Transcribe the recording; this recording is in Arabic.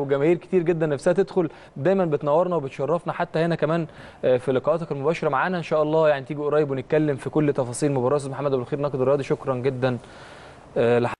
وجماهير كتير جدا نفسها تدخل دايما بتنورنا وبتشرفنا حتى هنا كمان آه، في لقاءاتك المباشره معانا ان شاء الله يعني تيجي قريب ونتكلم في كل تفاصيل مباراه محمد ابو الخير ناقد الرياضي شكرا جدا آه،